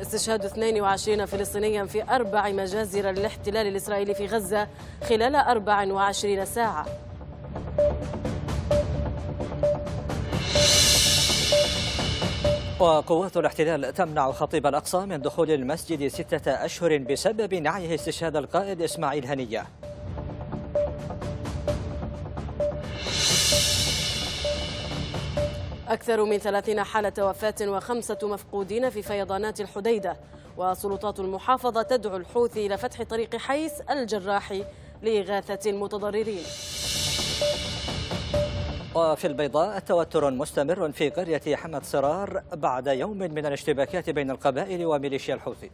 استشهاد 22 فلسطينيا في أربع مجازر الاحتلال الإسرائيلي في غزة خلال 24 ساعة وقوات الاحتلال تمنع خطيب الأقصى من دخول المسجد ستة أشهر بسبب نعيه استشهاد القائد إسماعيل هنيه أكثر من ثلاثين حالة وفاة وخمسة مفقودين في فيضانات الحديدة وسلطات المحافظة تدعو الحوثي إلى فتح طريق حيس الجراح لإغاثة المتضررين وفي البيضاء توتر مستمر في قرية حمد صرار بعد يوم من الاشتباكات بين القبائل وميليشيا الحوثي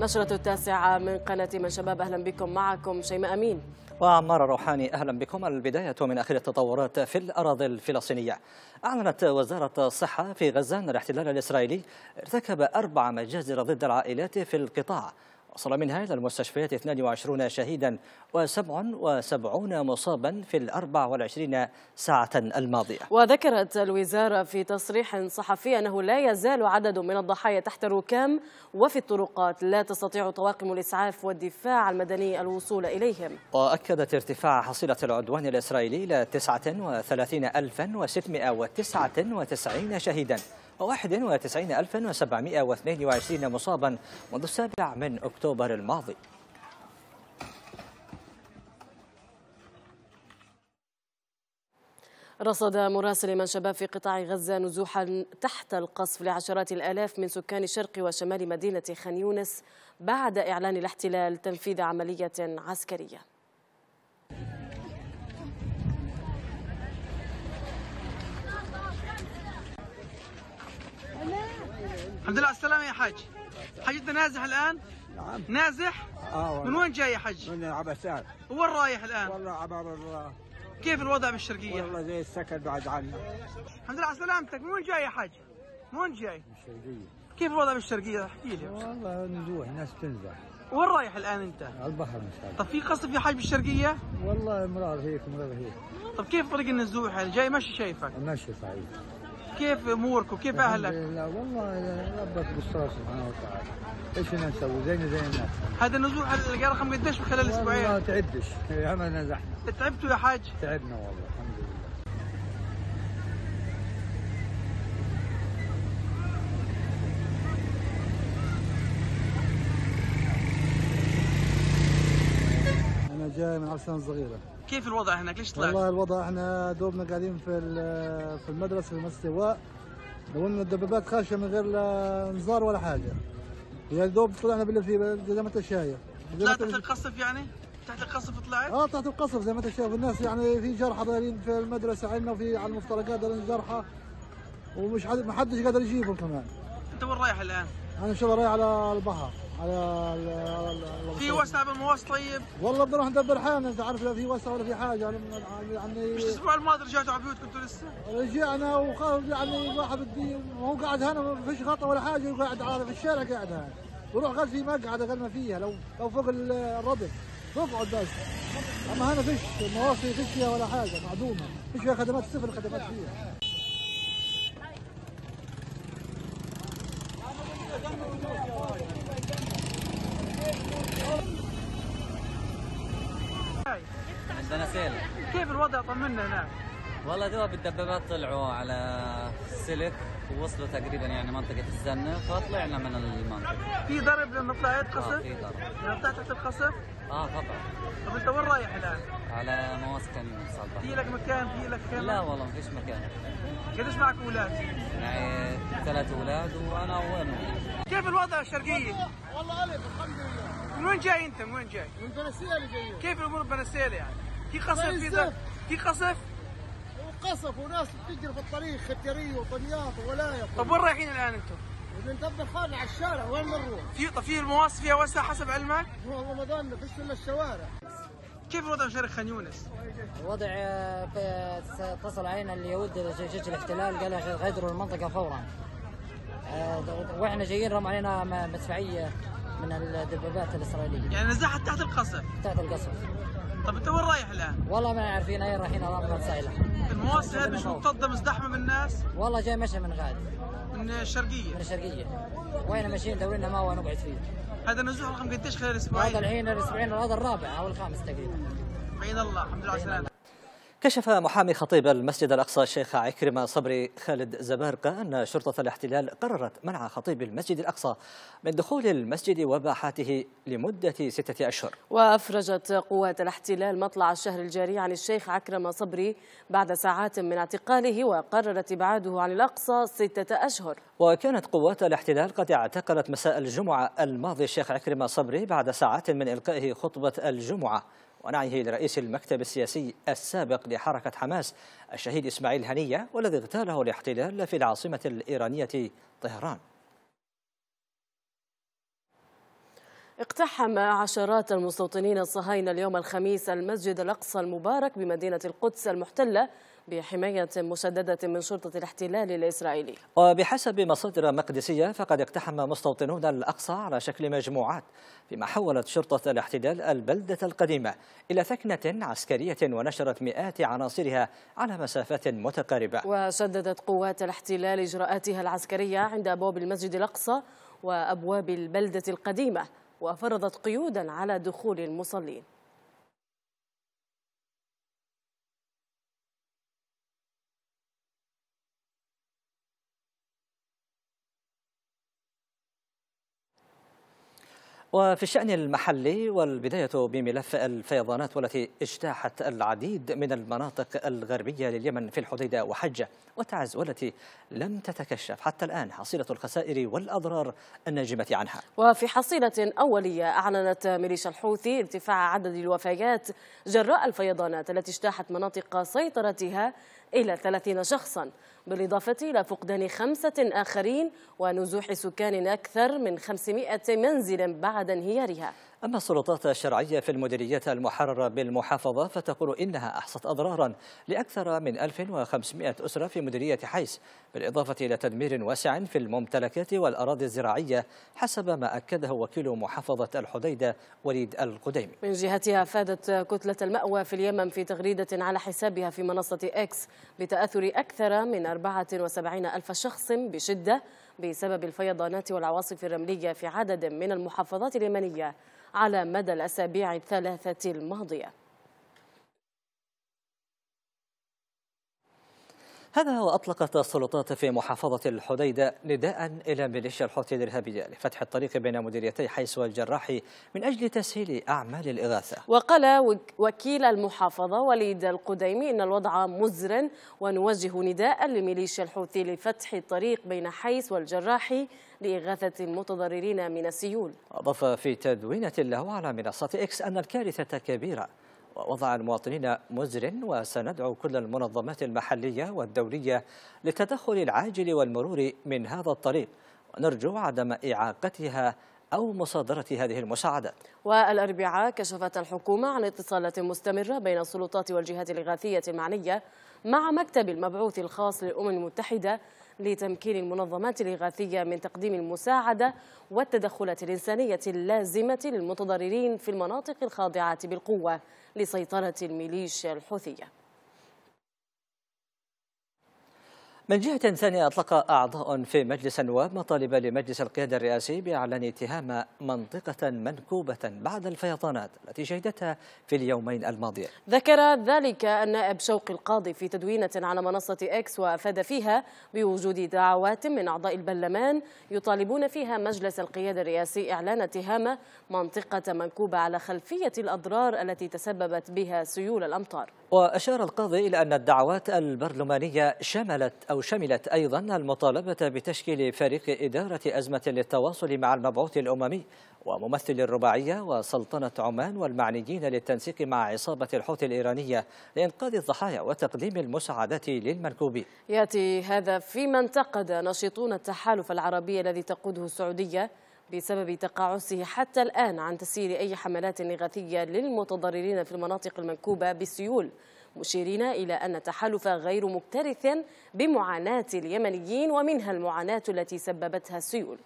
نشرة التاسعة من قناة من شباب أهلا بكم معكم شيماء أمين وعمار روحاني أهلا بكم البداية من آخر التطورات في الأراضي الفلسطينية أعلنت وزارة الصحة في غزة أن الاحتلال الإسرائيلي ارتكب أربع مجازر ضد العائلات في القطاع وصل منها إلى المستشفيات 22 شهيدا و77 مصابا في ال 24 ساعة الماضية وذكرت الوزارة في تصريح صحفي أنه لا يزال عدد من الضحايا تحت الركام وفي الطرقات لا تستطيع طواقم الإسعاف والدفاع المدني الوصول إليهم وأكدت ارتفاع حصيلة العدوان الإسرائيلي إلى 39699 شهيدا 91722 مصابا منذ السابع من أكتوبر الماضي رصد مراسل من شباب في قطاع غزة نزوحا تحت القصف لعشرات الآلاف من سكان شرق وشمال مدينة خان يونس بعد إعلان الاحتلال تنفيذ عملية عسكرية الحمد لله على السلامة يا حاج حاج أنت نازح الآن؟ نعم نازح؟ اه والله من وين جاي يا حاج؟ من العباسات. وين رايح الآن؟ والله عبر الله كيف الوضع بالشرقية؟ والله زي السكن بعد عنا الحمد لله على سلامتك من وين جاي يا حاج؟ من وين جاي؟ من الشرقية كيف الوضع بالشرقية؟ احكي لي والله نزوح ناس تنزح وين رايح الآن أنت؟ على البحر إن شاء الله طيب في قصف يا حاج بالشرقية؟ والله مرار هيك مرار هيك طيب كيف طريق النزوح؟ جاي مشي شايفك؟ مشي صحيح كيف امورك وكيف اهلك؟ لا والله ربك بالصلاه سبحانه وتعالى ايش بدنا نسوي زينا زي الناس هذا النزول هذا رقم قديش خلال اسبوعين؟ ما تعدش ما نزحنا تعبتوا يا حاج؟ تعبنا والله الحمد لله جاي من عرسان صغيره كيف الوضع هناك ليش طلعت؟ والله الوضع احنا دوبنا قاعدين في في المدرسه في مستواء لو ان الدبابات خاشه من غير لا انذار ولا حاجه يا دوب طلعنا باللي في زي ما انت شايف طلعت تحت القصف يعني؟ تحت القصف طلعت؟ اه تحت القصف زي ما انت شايف الناس يعني في جرحى ضايرين في المدرسه عندنا وفي على المفترقات ضايرين جرحى ومش حد ما حدش قادر يجيبهم كمان. انت وين رايح الان؟ انا ان شاء الله رايح على البحر. على في وسع بالمواصل طيب؟ والله بنروح ندبر حالنا انت عارف لا في وسع ولا في حاجه يعني يعني-, يعني مش الاسبوع الماضي رجعتوا على بيوتكم لسه؟ رجعنا وخاف يعني واحد بدي هو قاعد هنا ما فيش غطا ولا حاجه وقاعد على في الشارع قاعد هنا وروح قال في مقعد قال ما فيها لو لو فوق الردع بقعد بس اما هنا فيش مواصل فيش فيها ولا حاجه معدومه فيش فيها خدمات صفر خدمات فيها سنسيل كيف الوضع طمنا هناك؟ والله دوب الدبابات طلعوا على السلك ووصلوا تقريبا يعني منطقة الزنة فطلعنا من المنطقة في ضرب لما طلعت قصف؟ اه في ضرب لما طلعت تحت القصف؟ اه طبعا طب انت وين رايح الان؟ على مواسكن صلبة في لك مكان في لك خيمة؟ لا والله ما فيش مكان قديش معك اولاد؟ معي يعني ثلاث اولاد وانا وامي كيف الوضع الشرقية؟ والله الف الحمد لله من وين جاي انت؟ من وين جاي؟ من بنسيلة جاي كيف الامور بنسيلة يعني؟ كي قصف في ذاك كي قصف وقصف وناس بتجري في الطريق ختيريه وطنيات وولايه طب وين رايحين الان انتم؟ بنتبه حالنا على الشارع وين نروح؟ في في المواصف فيها وسع حسب علمك؟ والله ما ظن فيش الا الشوارع كيف الوضع شارع خان يونس؟ وضع آه، اتصل علينا اليهود جيش الاحتلال قال غادروا المنطقه فورا آه، واحنا جايين رموا علينا مدفعيه من الدبابات الاسرائيليه يعني نزحت تحت القصف تحت القصف طب انت وين رايح الان؟ والله ما عارفين اين رايحين الله ما تسائله المواصله مش مكتظه مزدحمه من الناس؟ والله جاي مشي من غاد من الشرقيه من الشرقيه وين ماشيين دورينا ما هو نقعد فيه هذا نزوح رقم قديش خلال اسبوعين؟ هذا الحين الاسبوعين هذا الرابع او الخامس تقريبا بعيد الله الحمد لله على كشف محامي خطيب المسجد الأقصى الشيخ عكرمة صبري خالد زبارقة أن شرطة الاحتلال قررت منع خطيب المسجد الأقصى من دخول المسجد وباحاته لمدة ستة أشهر وأفرجت قوات الاحتلال مطلع الشهر الجاري عن الشيخ عكرمة صبري بعد ساعات من اعتقاله وقررت إبعاده عن الأقصى ستة أشهر وكانت قوات الاحتلال قد اعتقلت مساء الجمعة الماضي الشيخ عكرمة صبري بعد ساعات من إلقائه خطبة الجمعة ونعيه لرئيس المكتب السياسي السابق لحركة حماس الشهيد إسماعيل هنية والذي اغتاله الاحتلال في العاصمة الإيرانية طهران اقتحم عشرات المستوطنين الصهاينة اليوم الخميس المسجد الأقصى المبارك بمدينة القدس المحتلة بحماية مسددة من شرطة الاحتلال الإسرائيلي وبحسب مصادر مقدسية فقد اقتحم مستوطنون الأقصى على شكل مجموعات فيما حولت شرطة الاحتلال البلدة القديمة إلى ثكنة عسكرية ونشرت مئات عناصرها على مسافات متقاربة وشددت قوات الاحتلال إجراءاتها العسكرية عند أبواب المسجد الأقصى وأبواب البلدة القديمة وفرضت قيودا على دخول المصلين وفي الشأن المحلي والبداية بملف الفيضانات والتي اجتاحت العديد من المناطق الغربية لليمن في الحديدة وحجة وتعز والتي لم تتكشف حتى الآن حصيلة الخسائر والأضرار الناجمة عنها وفي حصيلة أولية أعلنت ميليشيا الحوثي ارتفاع عدد الوفيات جراء الفيضانات التي اجتاحت مناطق سيطرتها إلى 30 شخصا بالإضافة إلى فقدان خمسة آخرين ونزوح سكان أكثر من 500 منزل بعد انهيارها أما السلطات الشرعية في المديريات المحررة بالمحافظة فتقول إنها أحصت أضرارا لأكثر من 1500 أسرة في مديرية حيس بالإضافة إلى تدمير واسع في الممتلكات والأراضي الزراعية حسب ما أكده وكيل محافظة الحديدة وليد القديمي من جهتها فادت كتلة المأوى في اليمن في تغريدة على حسابها في منصة إكس بتأثر أكثر من 74 ألف شخص بشدة بسبب الفيضانات والعواصف الرملية في عدد من المحافظات اليمنية على مدى الأسابيع الثلاثة الماضية هذا وأطلقت السلطات في محافظة الحديدة نداء إلى ميليشيا الحوثي الإرهابية لفتح الطريق بين مديريتي حيس والجراح من أجل تسهيل أعمال الإغاثة وقال وكيل المحافظة وليد القديمي إن الوضع مزر ونوجه نداء لميليشيا الحوثي لفتح الطريق بين حيس والجراح لإغاثة المتضررين من السيول أضاف في تدوينة له على منصة إكس أن الكارثة كبيرة ووضع المواطنين مزر وسندعو كل المنظمات المحلية والدولية للتدخل العاجل والمرور من هذا الطريق ونرجو عدم إعاقتها أو مصادرة هذه المساعدة والأربعاء كشفت الحكومة عن اتصالات مستمرة بين السلطات والجهات الإغاثية المعنية مع مكتب المبعوث الخاص للأمم المتحدة لتمكين المنظمات الإغاثية من تقديم المساعدة والتدخلات الإنسانية اللازمة للمتضررين في المناطق الخاضعة بالقوة لسيطرة الميليشيا الحوثية من جهة ثانية أطلق أعضاء في مجلس النواب مطالب لمجلس القيادة الرئاسي بإعلان اتهام منطقة منكوبة بعد الفيضانات التي شهدتها في اليومين الماضيين ذكر ذلك النائب شوقي القاضي في تدوينة على منصة إكس وأفاد فيها بوجود دعوات من أعضاء البرلمان يطالبون فيها مجلس القيادة الرئاسي إعلان اتهام منطقة منكوبة على خلفية الأضرار التي تسببت بها سيول الأمطار وأشار القاضي إلى أن الدعوات البرلمانية شملت أو شملت أيضا المطالبة بتشكيل فريق إدارة أزمة للتواصل مع المبعوث الأممي وممثل الرباعية وسلطنة عمان والمعنيين للتنسيق مع عصابة الحوثي الإيرانية لإنقاذ الضحايا وتقديم المساعدات للمنكوبين يأتي هذا فيما انتقد ناشطون التحالف العربي الذي تقوده السعودية بسبب تقاعسه حتى الآن عن تسيير أي حملات إغاثية للمتضررين في المناطق المنكوبة بالسيول مشيرين إلى أن التحالف غير مكترث بمعاناة اليمنيين ومنها المعاناة التي سببتها السيول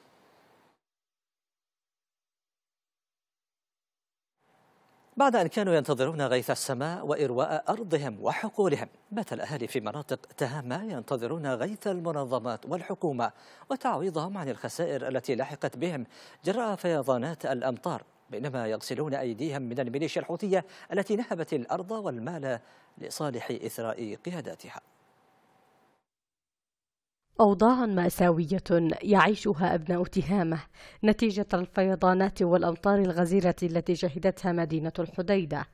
بعد أن كانوا ينتظرون غيث السماء وإرواء أرضهم وحقولهم بات الأهالي في مناطق تهامة ينتظرون غيث المنظمات والحكومة وتعويضهم عن الخسائر التي لحقت بهم جراء فيضانات الأمطار بينما يغسلون أيديهم من الميليشيا الحوثية التي نهبت الأرض والمال لصالح إثراء قياداتها أوضاع مأساوية يعيشها أبناء تهامة نتيجة الفيضانات والأمطار الغزيرة التي شهدتها مدينة الحديدة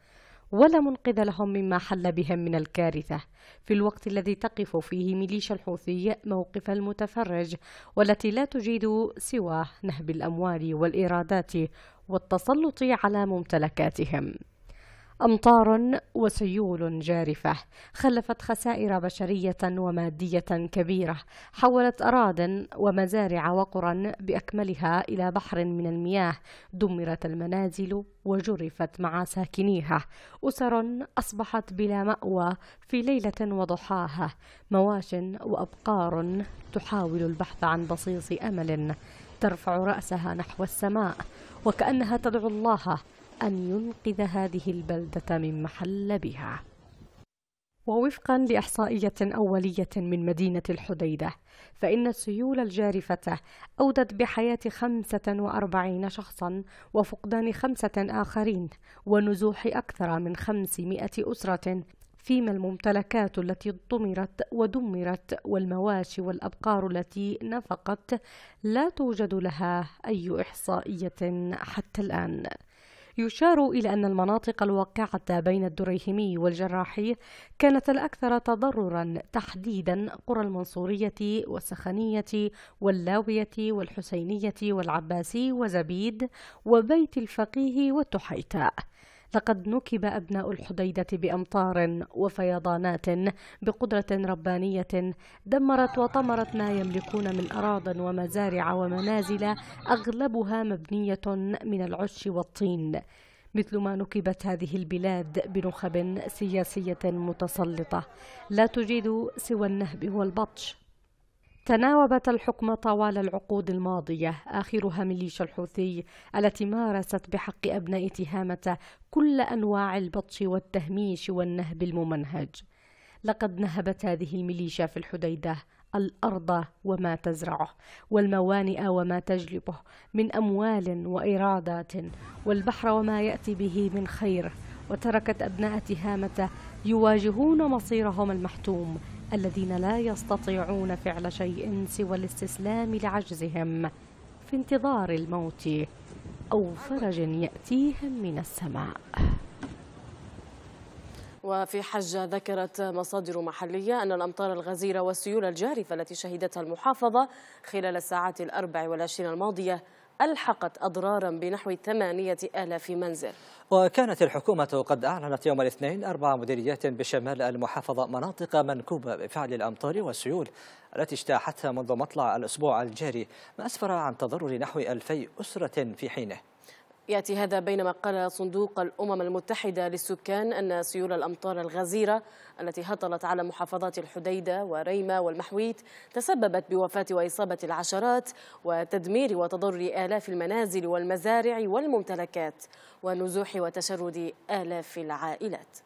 ولا منقذ لهم مما حل بهم من الكارثة في الوقت الذي تقف فيه ميليشيا الحوثي موقف المتفرج والتي لا تجيد سوى نهب الأموال والإيرادات والتسلط على ممتلكاتهم أمطار وسيول جارفة خلفت خسائر بشرية ومادية كبيرة حولت أراض ومزارع وقرى بأكملها إلى بحر من المياه دمرت المنازل وجرفت مع ساكنيها أسر أصبحت بلا مأوى في ليلة وضحاها مواش وأبقار تحاول البحث عن بصيص أمل ترفع رأسها نحو السماء وكأنها تدعو الله أن ينقذ هذه البلدة من بها ووفقا لإحصائية أولية من مدينة الحديدة فإن السيول الجارفة أودت بحياة 45 شخصا وفقدان خمسة آخرين ونزوح أكثر من 500 أسرة فيما الممتلكات التي ضمرت ودمرت والمواشي والأبقار التي نفقت لا توجد لها أي إحصائية حتى الآن يشار إلى أن المناطق الواقعة بين الدريهمي والجراحي كانت الأكثر تضررا تحديدا قرى المنصورية والسخنية واللاوية والحسينية والعباسي وزبيد وبيت الفقيه والتحيتاء فقد نكب أبناء الحديدة بأمطار وفيضانات بقدرة ربانية دمرت وطمرت ما يملكون من أراض ومزارع ومنازل أغلبها مبنية من العش والطين مثل ما نكبت هذه البلاد بنخب سياسية متسلطة لا تجيد سوى النهب والبطش تناوبت الحكم طوال العقود الماضية آخرها ميليشيا الحوثي التي مارست بحق أبناء تهامة كل أنواع البطش والتهميش والنهب الممنهج لقد نهبت هذه الميليشيا في الحديدة الأرض وما تزرعه والموانئ وما تجلبه من أموال وإرادات والبحر وما يأتي به من خير وتركت أبناء تهامة يواجهون مصيرهم المحتوم الذين لا يستطيعون فعل شيء سوى الاستسلام لعجزهم في انتظار الموت أو فرج يأتيهم من السماء وفي حجة ذكرت مصادر محلية أن الأمطار الغزيرة والسيول الجارفة التي شهدتها المحافظة خلال الساعات الأربع والعشرين الماضية ألحقت أضرارا بنحو ثمانية آلاف منزل وكانت الحكومة قد أعلنت يوم الاثنين أربع مديريات بشمال المحافظة مناطق منكوبة بفعل الأمطار والسيول التي اجتاحتها منذ مطلع الأسبوع الجاري ما أسفر عن تضرر نحو ألفي أسرة في حينه يأتي هذا بينما قال صندوق الأمم المتحدة للسكان أن سيول الأمطار الغزيرة التي هطلت على محافظات الحديدة وريمة والمحويت تسببت بوفاة وإصابة العشرات وتدمير وتضرر آلاف المنازل والمزارع والممتلكات ونزوح وتشرد آلاف العائلات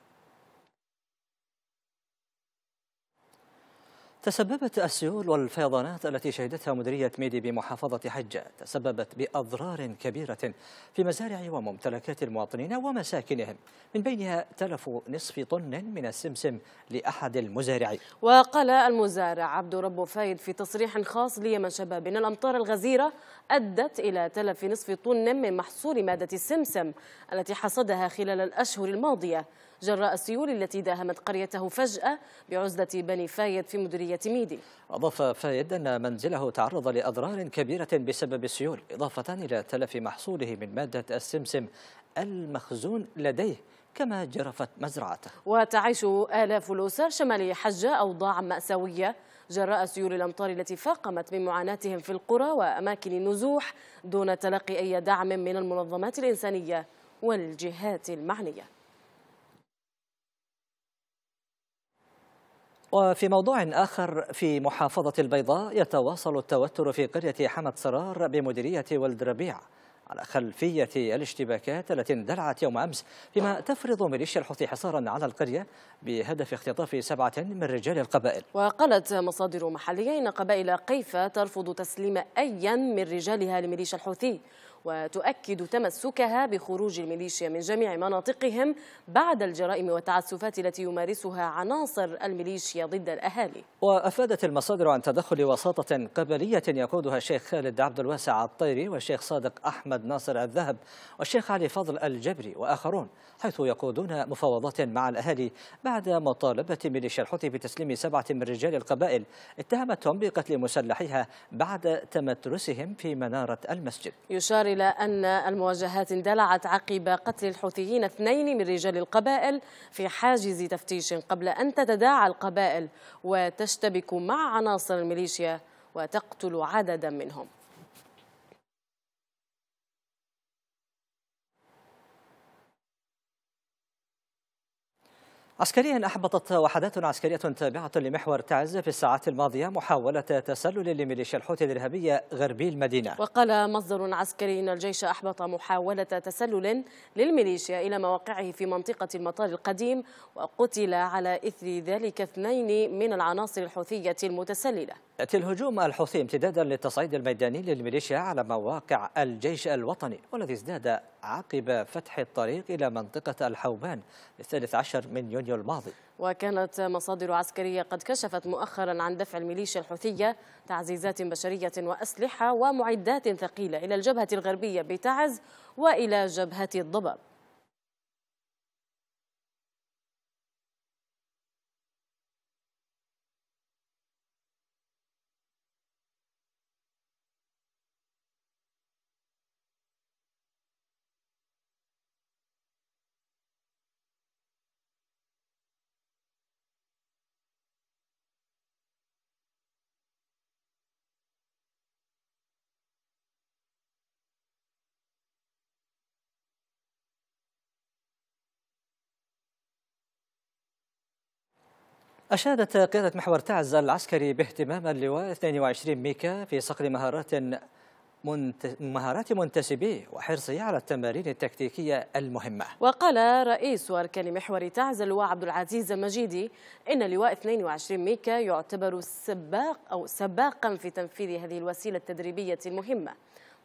تسببت السيول والفيضانات التي شهدتها مديرية ميدي بمحافظة حجة تسببت بأضرار كبيرة في مزارع وممتلكات المواطنين ومساكنهم من بينها تلف نصف طن من السمسم لأحد المزارعين وقال المزارع عبد رب فايد في تصريح خاص ليمن شباب إن الأمطار الغزيرة أدت إلى تلف نصف طن من محصول مادة السمسم التي حصدها خلال الأشهر الماضية جراء السيول التي داهمت قريته فجأة بعزلة بني فايد في مديرية ميدي أضاف فايد أن منزله تعرض لأضرار كبيرة بسبب السيول إضافة إلى تلف محصوله من مادة السمسم المخزون لديه كما جرفت مزرعته وتعيش آلاف الأسر شمالي حجة أوضاع مأساوية جراء سيول الأمطار التي فاقمت من معاناتهم في القرى وأماكن النزوح دون تلقي أي دعم من المنظمات الإنسانية والجهات المعنية وفي موضوع آخر في محافظة البيضاء يتواصل التوتر في قرية حمد سرار بمديرية ولد ربيع على خلفية الاشتباكات التي اندلعت يوم أمس فيما تفرض ميليشيا الحوثي حصارا على القرية بهدف اختطاف سبعة من رجال القبائل وقالت مصادر محلية إن قبائل قيفة ترفض تسليم أيا من رجالها لميليشيا الحوثي وتؤكد تمسكها بخروج الميليشيا من جميع مناطقهم بعد الجرائم والتعسفات التي يمارسها عناصر الميليشيا ضد الأهالي وأفادت المصادر عن تدخل وساطة قبلية يقودها الشيخ خالد عبد الواسع الطيري والشيخ صادق أحمد ناصر الذهب والشيخ علي فضل الجبري وآخرون حيث يقودون مفاوضات مع الأهالي بعد مطالبة ميليشيا الحوثي بتسليم سبعة من رجال القبائل اتهمتهم بقتل مسلحيها بعد تمترسهم في منارة المسجد يشار إلى أن المواجهات اندلعت عقب قتل الحوثيين اثنين من رجال القبائل في حاجز تفتيش قبل أن تتداعى القبائل وتشتبك مع عناصر الميليشيا وتقتل عددا منهم عسكريا أحبطت وحدات عسكرية تابعة لمحور تعز في الساعات الماضية محاولة تسلل لميليشيا الحوثي الإرهابية غربي المدينة وقال مصدر عسكري أن الجيش أحبط محاولة تسلل للميليشيا إلى مواقعه في منطقة المطار القديم وقتل على إثر ذلك اثنين من العناصر الحوثية المتسللة يأتي الهجوم الحوثي امتدادا للتصعيد الميداني للميليشيا على مواقع الجيش الوطني والذي ازداد عقب فتح الطريق إلى منطقة الحوبان الثالث عشر من يونيو الماضي وكانت مصادر عسكرية قد كشفت مؤخرا عن دفع الميليشيا الحوثية تعزيزات بشرية وأسلحة ومعدات ثقيلة إلى الجبهة الغربية بتعز وإلى جبهة الضباب أشادت قيادة محور تعز العسكري باهتمام اللواء 22 ميكا في صقل مهارات منت... مهارات منتسبيه وحرصه على التمارين التكتيكيه المهمه. وقال رئيس اركان محور تعز اللواء عبد العزيز المجيدي ان لواء 22 ميكا يعتبر سباق او سباقا في تنفيذ هذه الوسيله التدريبيه المهمه.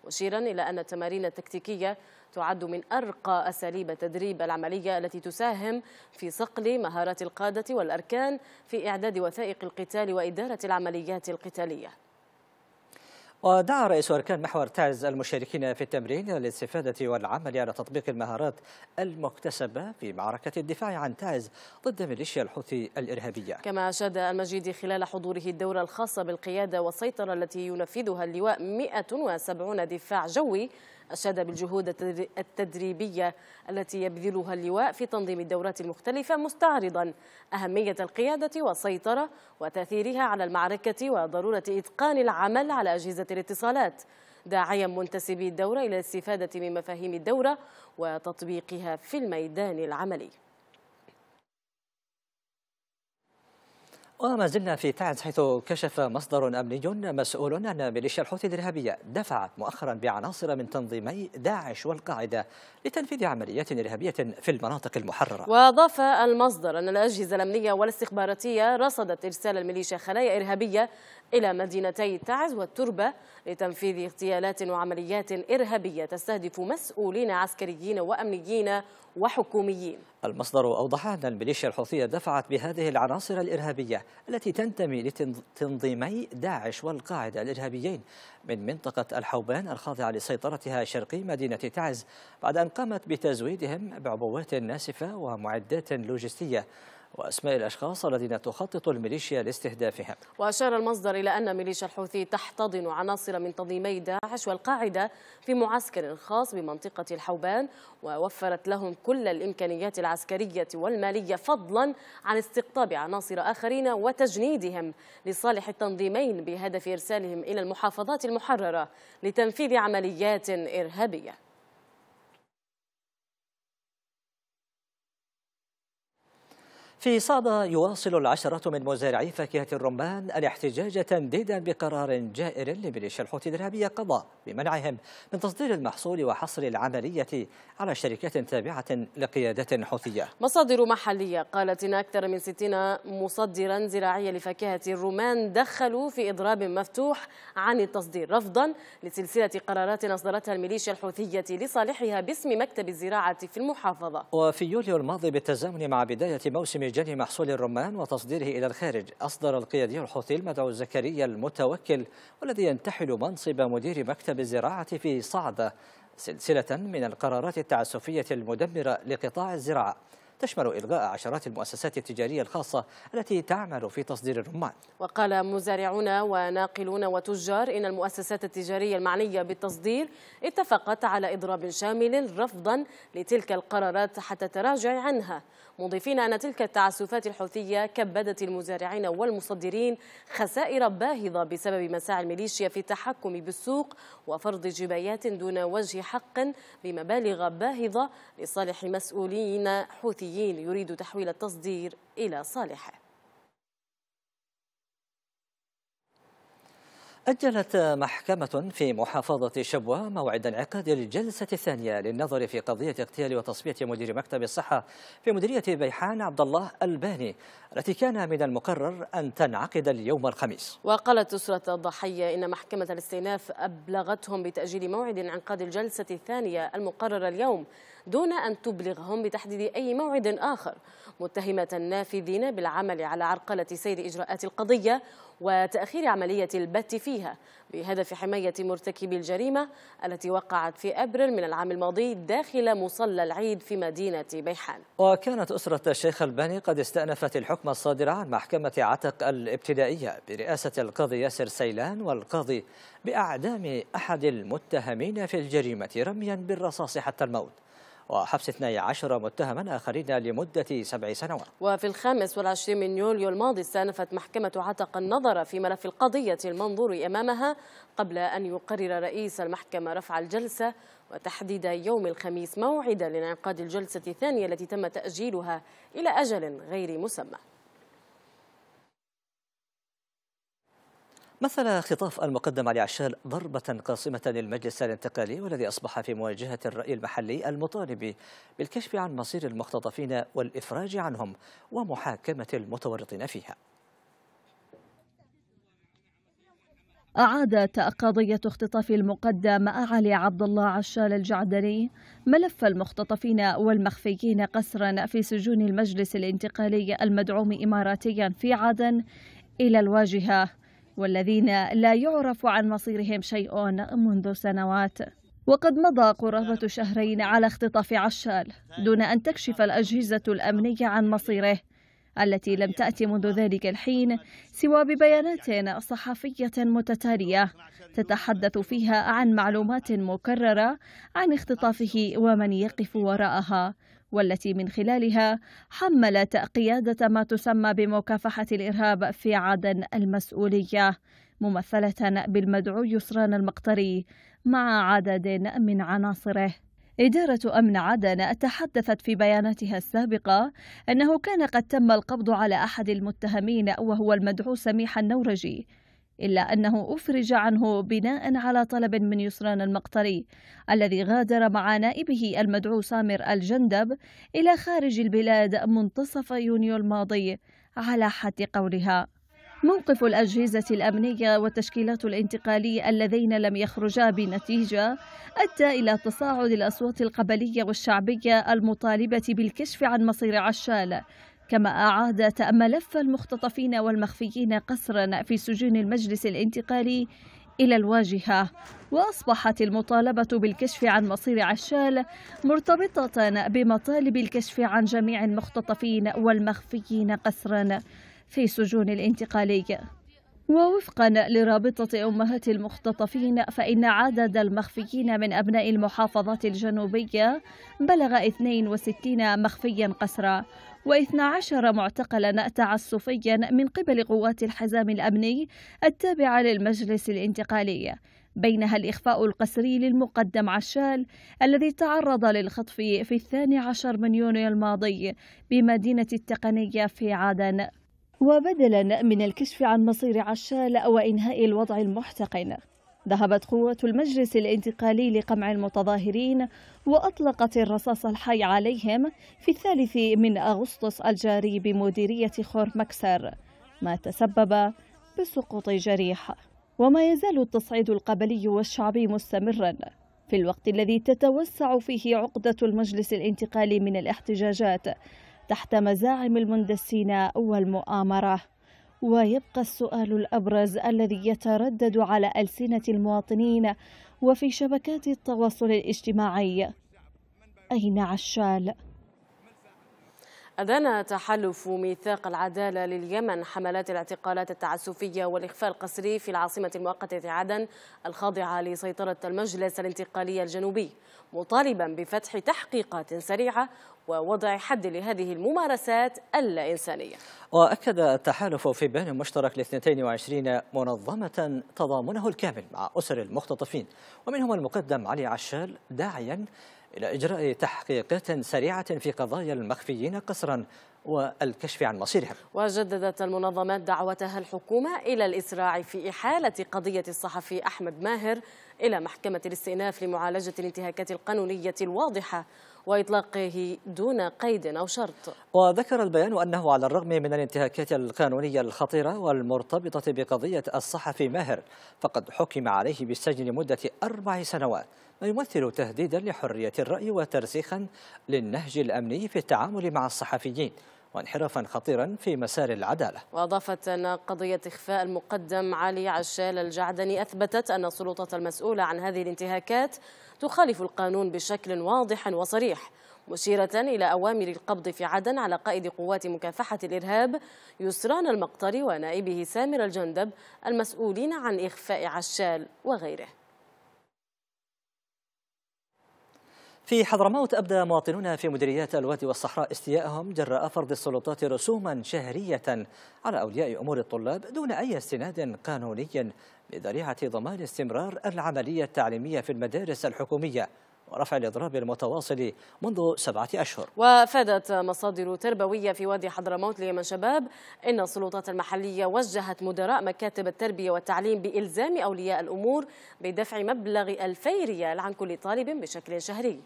مشيرا إلى أن التمارين التكتيكية تعد من أرقى أساليب تدريب العملية التي تساهم في صقل مهارات القادة والأركان في إعداد وثائق القتال وإدارة العمليات القتالية ودعا رئيس أركان محور تعز المشاركين في التمرين للاستفادة والعمل على تطبيق المهارات المكتسبة في معركة الدفاع عن تعز ضد ميليشيا الحوثي الإرهابية كما أشاد المجيدي خلال حضوره الدورة الخاصة بالقيادة والسيطرة التي ينفذها اللواء 170 دفاع جوي أشاد بالجهود التدريبية التي يبذلها اللواء في تنظيم الدورات المختلفة مستعرضا أهمية القيادة والسيطرة وتأثيرها على المعركة وضرورة إتقان العمل على أجهزة الاتصالات داعيا منتسبي الدورة إلى الاستفادة من مفاهيم الدورة وتطبيقها في الميدان العملي وما زلنا في تعز حيث كشف مصدر أمني مسؤول أن ميليشيا الحوثي الإرهابية دفعت مؤخرا بعناصر من تنظيمي داعش والقاعدة لتنفيذ عمليات إرهابية في المناطق المحررة وأضاف المصدر أن الأجهزة الأمنية والاستخباراتية رصدت إرسال الميليشيا خلايا إرهابية إلى مدينتي تعز والتربة لتنفيذ اغتيالات وعمليات إرهابية تستهدف مسؤولين عسكريين وأمنيين وحكوميين المصدر أوضح أن الميليشيا الحوثية دفعت بهذه العناصر الإرهابية التي تنتمي لتنظيمي داعش والقاعدة الإرهابيين من منطقة الحوبان الخاضعة لسيطرتها شرقي مدينة تعز بعد أن قامت بتزويدهم بعبوات ناسفة ومعدات لوجستية وأسماء الأشخاص الذين تخطط الميليشيا لاستهدافهم وأشار المصدر إلى أن ميليشيا الحوثي تحتضن عناصر من تنظيمي داعش والقاعدة في معسكر خاص بمنطقة الحوبان ووفرت لهم كل الإمكانيات العسكرية والمالية فضلا عن استقطاب عناصر آخرين وتجنيدهم لصالح التنظيمين بهدف إرسالهم إلى المحافظات المحررة لتنفيذ عمليات إرهابية في صعدة يواصل العشرة من مزارعي فاكهة الرمان الاحتجاج تنديدا بقرار جائر لميليشيا الحوثي الإرهابية قضى بمنعهم من تصدير المحصول وحصر العملية على شركات تابعة لقيادات حوثية. مصادر محلية قالت إن أكثر من 60 مصدرا زراعيا لفاكهة الرمان دخلوا في إضراب مفتوح عن التصدير رفضا لسلسلة قرارات أصدرتها الميليشيا الحوثية لصالحها باسم مكتب الزراعة في المحافظة. وفي يوليو الماضي بالتزامن مع بداية موسم لجلي محصول الرمان وتصديره إلى الخارج أصدر القيادي الحوثي المدعو الزكريا المتوكل والذي ينتحل منصب مدير مكتب الزراعة في صعدة سلسلة من القرارات التعسفية المدمرة لقطاع الزراعة تشمل إلغاء عشرات المؤسسات التجارية الخاصة التي تعمل في تصدير الرمان وقال مزارعون وناقلون وتجار إن المؤسسات التجارية المعنية بالتصدير اتفقت على إضراب شامل رفضا لتلك القرارات حتى تراجع عنها مضيفين أن تلك التعسفات الحوثية كبدت المزارعين والمصدرين خسائر باهظة بسبب مساعي الميليشيا في التحكم بالسوق وفرض جبايات دون وجه حق بمبالغ باهظة لصالح مسؤولين حوثيين يريد تحويل التصدير إلى صالحه أجلت محكمة في محافظة شبوة موعد انعقاد الجلسة الثانية للنظر في قضية اغتيال وتصفية مدير مكتب الصحة في مديرية بيحان عبد الله الباني التي كان من المقرر أن تنعقد اليوم الخميس وقالت أسرة الضحية إن محكمة الاستئناف أبلغتهم بتأجيل موعد انعقاد الجلسة الثانية المقررة اليوم دون أن تبلغهم بتحديد أي موعد آخر متهمة النافذين بالعمل على عرقلة سير إجراءات القضية وتأخير عملية البت فيها بهدف حماية مرتكبي الجريمة التي وقعت في أبريل من العام الماضي داخل مصلى العيد في مدينة بيحان وكانت أسرة الشيخ الباني قد استأنفت الحكم الصادر عن محكمة عتق الابتدائية برئاسة القاضي ياسر سيلان والقاضي بأعدام أحد المتهمين في الجريمة رميا بالرصاص حتى الموت وحبس 12 متهما آخرين لمدة سبع سنوات وفي الخامس والعشرين من يوليو الماضي استأنفت محكمة عتق النظر في ملف القضية المنظور أمامها قبل أن يقرر رئيس المحكمة رفع الجلسة وتحديد يوم الخميس موعدا لانعقاد الجلسة الثانية التي تم تأجيلها إلى أجل غير مسمى مثل خطاف المقدم علي عشال ضربة قاصمة للمجلس الانتقالي والذي أصبح في مواجهة الرأي المحلي المطالب بالكشف عن مصير المختطفين والإفراج عنهم ومحاكمة المتورطين فيها أعادت قضية اختطاف المقدم علي عبد الله عشال الجعدري ملف المختطفين والمخفيين قسرا في سجون المجلس الانتقالي المدعوم إماراتيا في عدن إلى الواجهة والذين لا يعرف عن مصيرهم شيء منذ سنوات وقد مضى قرابة شهرين على اختطاف عشال دون أن تكشف الأجهزة الأمنية عن مصيره التي لم تأتي منذ ذلك الحين سوى ببيانات صحفية متتالية تتحدث فيها عن معلومات مكررة عن اختطافه ومن يقف وراءها والتي من خلالها حملت قيادة ما تسمى بمكافحة الإرهاب في عدن المسؤولية ممثلة بالمدعو يسران المقتري مع عدد من عناصره إدارة أمن عدن تحدثت في بياناتها السابقة أنه كان قد تم القبض على أحد المتهمين وهو المدعو سميح النورجي إلا أنه أفرج عنه بناء على طلب من يسران المقطري الذي غادر مع نائبه المدعو سامر الجندب إلى خارج البلاد منتصف يونيو الماضي على حد قولها موقف الأجهزة الأمنية والتشكيلات الانتقالية اللذين لم يخرجا بنتيجة أدى إلى تصاعد الأصوات القبلية والشعبية المطالبة بالكشف عن مصير عشال كما أعاد ملف المختطفين والمخفيين قسرا في سجون المجلس الانتقالي إلى الواجهة وأصبحت المطالبة بالكشف عن مصير عشال مرتبطة بمطالب الكشف عن جميع المختطفين والمخفيين قسرا في سجون الانتقالي ووفقا لرابطة أمهات المختطفين فإن عدد المخفيين من أبناء المحافظات الجنوبية بلغ 62 مخفيا قسرا و12 معتقلا تعسفيا من قبل قوات الحزام الأمني التابعة للمجلس الانتقالي بينها الإخفاء القسري للمقدم عشال الذي تعرض للخطف في الثاني عشر من يونيو الماضي بمدينة التقنية في عدن وبدلا من الكشف عن مصير عشال وإنهاء الوضع المحتقن ذهبت قوة المجلس الانتقالي لقمع المتظاهرين وأطلقت الرصاص الحي عليهم في الثالث من أغسطس الجاري بمديرية خور مكسر ما تسبب بسقوط جريح وما يزال التصعيد القبلي والشعبي مستمرا في الوقت الذي تتوسع فيه عقدة المجلس الانتقالي من الاحتجاجات تحت مزاعم المندسين والمؤامرة ويبقى السؤال الأبرز الذي يتردد على ألسنة المواطنين وفي شبكات التواصل الاجتماعي أين عشال؟ أدان تحالف ميثاق العدالة لليمن حملات الاعتقالات التعسفية والإخفاء القسري في العاصمة المؤقتة عدن الخاضعة لسيطرة المجلس الانتقالي الجنوبي مطالبا بفتح تحقيقات سريعة ووضع حد لهذه الممارسات اللا إنسانية وأكد التحالف في بيان مشترك ل 22 منظمة تضامنه الكامل مع أسر المختطفين ومنهم المقدم علي عشال داعيا إلى إجراء تحقيقات سريعة في قضايا المخفيين قسرا والكشف عن مصيرهم وجددت المنظمات دعوتها الحكومة إلى الإسراع في إحالة قضية الصحفي أحمد ماهر إلى محكمة الاستئناف لمعالجة الانتهاكات القانونية الواضحة وإطلاقه دون قيد أو شرط وذكر البيان أنه على الرغم من الانتهاكات القانونية الخطيرة والمرتبطة بقضية الصحفي ماهر فقد حكم عليه بالسجن لمدة أربع سنوات ما يمثل تهديدا لحرية الرأي وترسيخا للنهج الأمني في التعامل مع الصحفيين وانحرافا خطيرا في مسار العدالة وأضافت أن قضية إخفاء المقدم علي عشال الجعدني أثبتت أن السلطة المسؤولة عن هذه الانتهاكات تخالف القانون بشكل واضح وصريح مشيرة إلى أوامر القبض في عدن على قائد قوات مكافحة الإرهاب يسران المقطري ونائبه سامر الجندب المسؤولين عن إخفاء عشال وغيره في حضرموت أبدى مواطنون في مديريات الوادي والصحراء استياءهم جراء فرض السلطات رسوما شهرية على أولياء أمور الطلاب دون أي استناد قانوني بذريعة ضمان استمرار العملية التعليمية في المدارس الحكومية ورفع الإضراب المتواصل منذ سبعة أشهر وفادت مصادر تربوية في وادي حضرموت ليمن شباب أن السلطات المحلية وجهت مدراء مكاتب التربية والتعليم بإلزام أولياء الأمور بدفع مبلغ 2000 ريال عن كل طالب بشكل شهري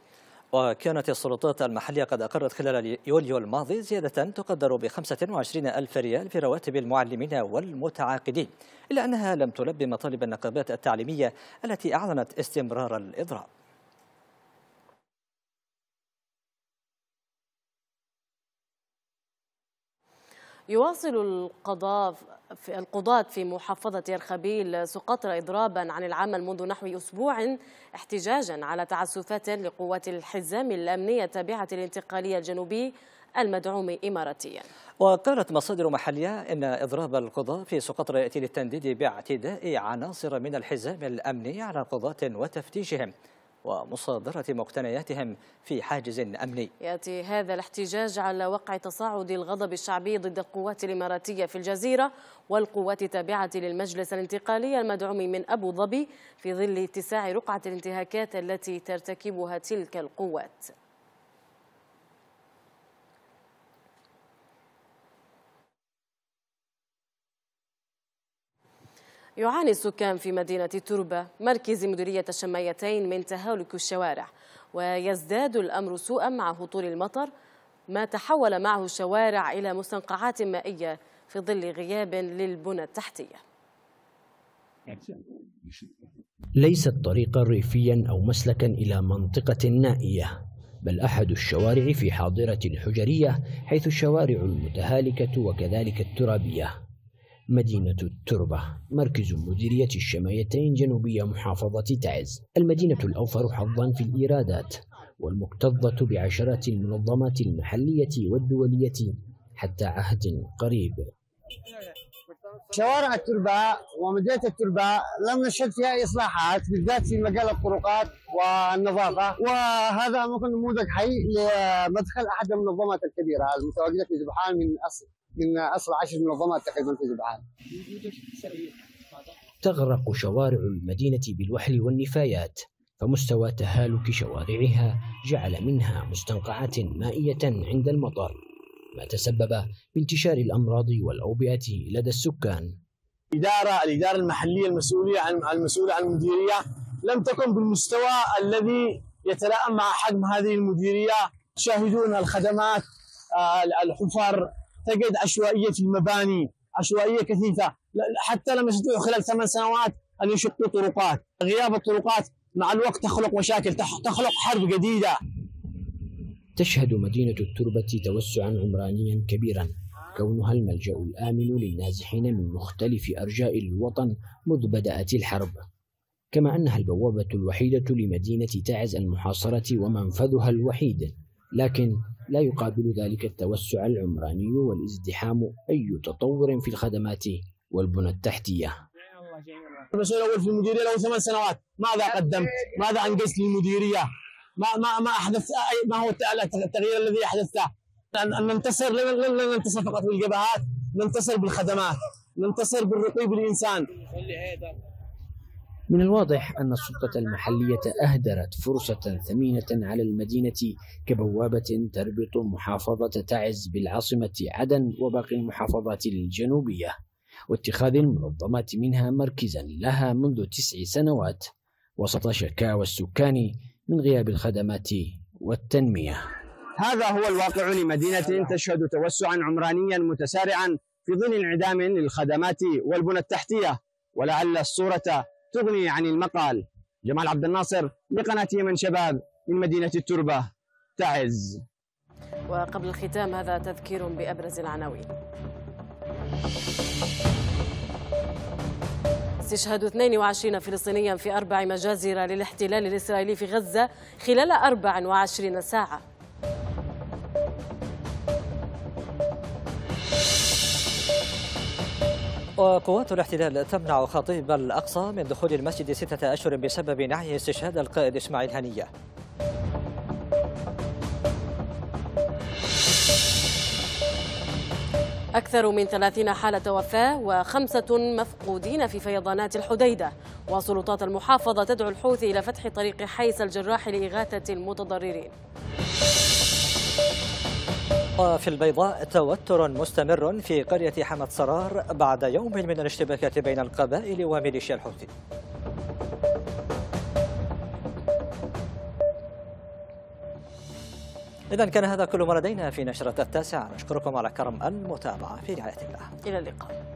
وكانت السلطات المحلية قد أقرت خلال يوليو الماضي زيادة تقدر ب 25 ألف ريال في رواتب المعلمين والمتعاقدين إلا أنها لم تلبي مطالب النقابات التعليمية التي أعلنت استمرار الإضراب يواصل القضاء في القضاة في محافظة يرخبيل سقطرى إضرابا عن العمل منذ نحو أسبوع احتجاجا على تعسفات لقوات الحزام الأمنية التابعة الانتقالية الجنوبي المدعوم إماراتيا وقالت مصادر محلية إن إضراب القضاء في سقطرى يأتي للتنديد باعتداء عناصر من الحزام الأمني على قضاة وتفتيشهم ومصادرة مقتنياتهم في حاجز أمني يأتي هذا الاحتجاج على وقع تصاعد الغضب الشعبي ضد القوات الإماراتية في الجزيرة والقوات التابعة للمجلس الانتقالي المدعوم من أبو ظبي في ظل اتساع رقعة الانتهاكات التي ترتكبها تلك القوات يعاني السكان في مدينة تربة مركز مديرية الشمايتين من تهالك الشوارع ويزداد الأمر سوءا مع هطول المطر ما تحول معه الشوارع إلى مستنقعات مائية في ظل غياب للبنى التحتية ليست طريقا ريفيا أو مسلكا إلى منطقة نائية بل أحد الشوارع في حاضرة حجرية حيث الشوارع المتهالكة وكذلك الترابية مدينة التربة مركز مديرية الشمايتين جنوبية محافظة تعز المدينة الأوفر حظا في الإيرادات والمكتظة بعشرات المنظمات المحلية والدولية حتى عهد قريب شوارع التربة ومدينة التربة لم نشهد فيها إصلاحات بالذات في مجال الطرقات والنظافة وهذا ممكن نموذج حي لمدخل أحد المنظمات الكبيرة المتواجدة في زبحان من أصل من اصل عشر منظمات تقريبا في العالم. تغرق شوارع المدينه بالوحل والنفايات فمستوى تهالك شوارعها جعل منها مستنقعات مائيه عند المطر ما تسبب بانتشار الامراض والاوبئه لدى السكان. الاداره الاداره المحليه المسؤوليه عن المسؤوله عن المديريه لم تكن بالمستوى الذي يتلائم مع حجم هذه المديريه تشاهدون الخدمات آه، الحفر تجد عشوائيه في المباني، عشوائيه كثيفه، حتى لم يستطيعوا خلال ثمان سنوات ان يشقوا طرقات، غياب الطرقات مع الوقت تخلق مشاكل، تخلق حرب جديده. تشهد مدينه التربه توسعا عمرانيا كبيرا، كونها الملجا الامن للنازحين من مختلف ارجاء الوطن منذ بدات الحرب. كما انها البوابه الوحيده لمدينه تعز المحاصره ومنفذها الوحيد لكن لا يقابل ذلك التوسع العمراني والازدحام أي تطور في الخدمات والبنى التحتية المسؤول الأول في المديرية له ثمان سنوات ماذا قدمت ماذا أنجزت للمديرية ما ما ما أحدث ما هو التغيير الذي أحدثته أن ننتصر لن ننتصر فقط بالجبهات ننتصر بالخدمات ننتصر بالرقيب الإنسان. من الواضح أن السلطة المحلية أهدرت فرصة ثمينة على المدينة كبوابة تربط محافظة تعز بالعاصمة عدن وباقي المحافظات الجنوبية واتخاذ المنظمات منها مركزا لها منذ تسع سنوات وسط شكاوى السكان من غياب الخدمات والتنمية هذا هو الواقع لمدينة تشهد توسعا عمرانيا متسارعا في ظل انعدام للخدمات والبنى التحتية ولعل الصورة تغني عن المقال جمال عبد الناصر لقناة يمن شباب من مدينة التربة تعز وقبل الختام هذا تذكير بأبرز العناوين استشهاد 22 فلسطينيا في أربع مجازر للاحتلال الإسرائيلي في غزة خلال 24 ساعة وقوات الاحتلال تمنع خطيب الأقصى من دخول المسجد ستة أشهر بسبب نعي استشهاد القائد إسماعيل هنية أكثر من 30 حالة وفاة وخمسة مفقودين في فيضانات الحديدة وسلطات المحافظة تدعو الحوثي إلى فتح طريق حيس الجراح لإغاثة المتضررين في البيضاء توتر مستمر في قرية حمد صرار بعد يوم من الاشتباكات بين القبائل وميليشيا الحوثي إذا كان هذا كل ما لدينا في نشرة التاسعة نشكركم على كرم المتابعة في رعاية الله إلى اللقاء